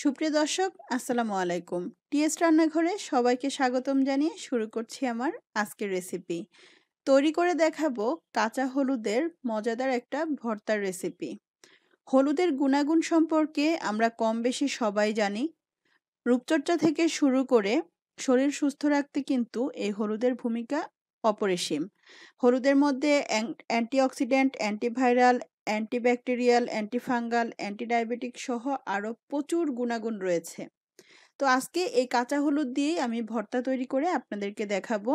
সুপ্রিয় দর্শক আসসালামু আলাইকুম টিএস রান্নাঘরে সবাইকে স্বাগতম জানিয়ে শুরু করছি আমার আজকের রেসিপি তৈরি করে দেখাবো কাঁচা হলুদের মজাদার একটা ভর্তার রেসিপি হলুদের গুণাগুণ সম্পর্কে আমরা কম বেশি সবাই জানি রূপচর্চা থেকে শুরু করে শরীর সুস্থ রাখতে কিন্তু এই হলুদের ভূমিকা অপরিসীম হলুদের মধ্যে antioxidant antiviral antibacterial antifungal antidiabetic সহ আরও প্রচুর গুণাগুণ রয়েছে তো আজকে এই কাঁচা হলুদ দিয়েই আমি ভর্তা তৈরি করে আপনাদেরকে দেখাবো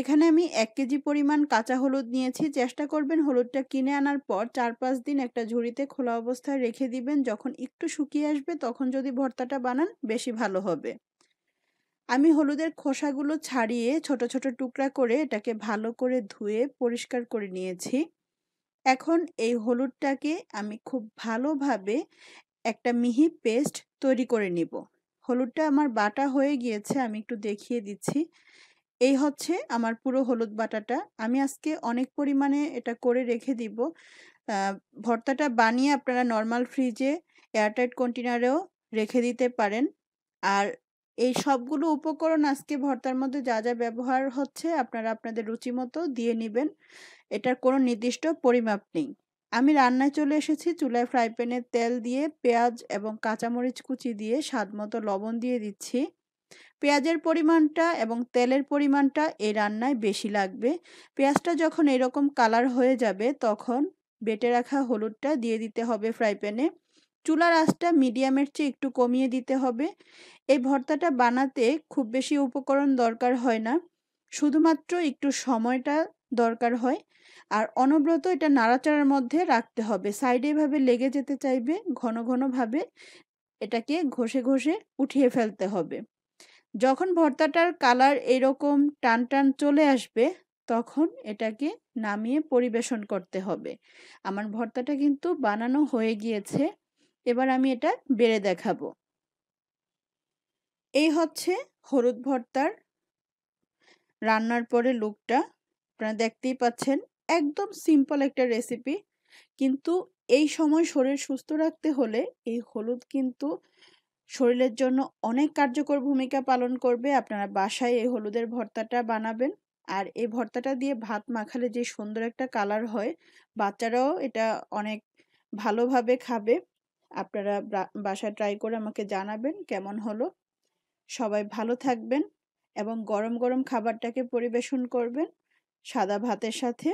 এখানে আমি এক কেজি পরিমাণ কাঁচা হলুদ নিয়েছি চেষ্টা করবেন হলুদটা কিনে আনার পর চার পাঁচ দিন একটা ঝুড়িতে খোলা অবস্থায় রেখে দিবেন যখন একটু শুকিয়ে আসবে তখন যদি ভর্তাটা বানান বেশি ভালো হবে আমি হলুদের খোসাগুলো ছাড়িয়ে ছোট ছোট টুকরা করে এটাকে ভালো করে ধুয়ে পরিষ্কার করে নিয়েছি এখন এই হলুদটাকে আমি খুব ভালোভাবে একটা মিহি পেস্ট তৈরি করে নিব হলুদটা আমার বাটা হয়ে গিয়েছে আমি একটু দেখিয়ে দিচ্ছি এই হচ্ছে আমার পুরো হলুদ বাটাটা আমি আজকে অনেক পরিমাণে এটা করে রেখে দিব ভর্তাটা বানিয়ে আপনারা নর্মাল ফ্রিজে এয়ারটাইট কন্টেনারেও রেখে দিতে পারেন আর এই সবগুলো উপকরণ আজকে ভর্তার মধ্যে যা যা ব্যবহার হচ্ছে আপনারা আপনাদের রুচি মতো দিয়ে নেবেন এটার কোনো নির্দিষ্ট পরিমাপ নেই আমি রান্নায় চলে এসেছি চুলায় ফ্রাই প্যানে তেল দিয়ে পেঁয়াজ এবং কাঁচামরিচ কুচি দিয়ে স্বাদ মতো লবণ দিয়ে দিচ্ছি পেঁয়াজের পরিমাণটা এবং তেলের পরিমাণটা এই রান্নায় বেশি লাগবে পেঁয়াজটা যখন এরকম কালার হয়ে যাবে তখন বেটে রাখা হলুদটা দিয়ে দিতে হবে ফ্রাই প্যানে চুলার আঁচটা মিডিয়ামের চেয়ে একটু কমিয়ে দিতে হবে এই ভর্তাটা বানাতে খুব বেশি উপকরণ দরকার হয় না শুধুমাত্র একটু সময়টা দরকার হয় আর অনব্রত এটা নাড়াচাড়ার মধ্যে রাখতে হবে সাইডে এভাবে লেগে যেতে চাইবে ঘন ঘনভাবে এটাকে ঘষে ঘষে উঠিয়ে ফেলতে হবে যখন ভর্তাটার কালার এরকম টান টান চলে আসবে তখন এটাকে নামিয়ে পরিবেশন করতে হবে আমার ভর্তাটা কিন্তু বানানো হয়ে গিয়েছে এবার আমি এটা বেড়ে দেখাবো এই হচ্ছে হলুদ ভর্তার রান্নার পরে লুকটা আপনারা দেখতেই পাচ্ছেন একদম সিম্পল একটা রেসিপি কিন্তু এই সময় শরীর সুস্থ রাখতে হলে এই হলুদ কিন্তু শরীরের জন্য অনেক কার্যকর ভূমিকা পালন করবে আপনারা বাসায় এই হলুদের ভর্তাটা বানাবেন আর এই ভর্তাটা দিয়ে ভাত মাখালে যে সুন্দর একটা কালার হয় বাচ্চারাও এটা অনেক ভালোভাবে খাবে আপনারা বাসায় ট্রাই করে আমাকে জানাবেন কেমন হলো সবাই ভালো থাকবেন এবং গরম গরম খাবারটাকে পরিবেশন করবেন সাদা ভাতের সাথে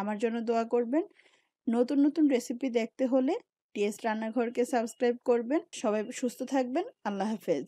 আমার জন্য দোয়া করবেন নতুন নতুন রেসিপি দেখতে হলে টিএস রান্নাঘরকে সাবস্ক্রাইব করবেন সবাই সুস্থ থাকবেন আল্লাহ হাফেজ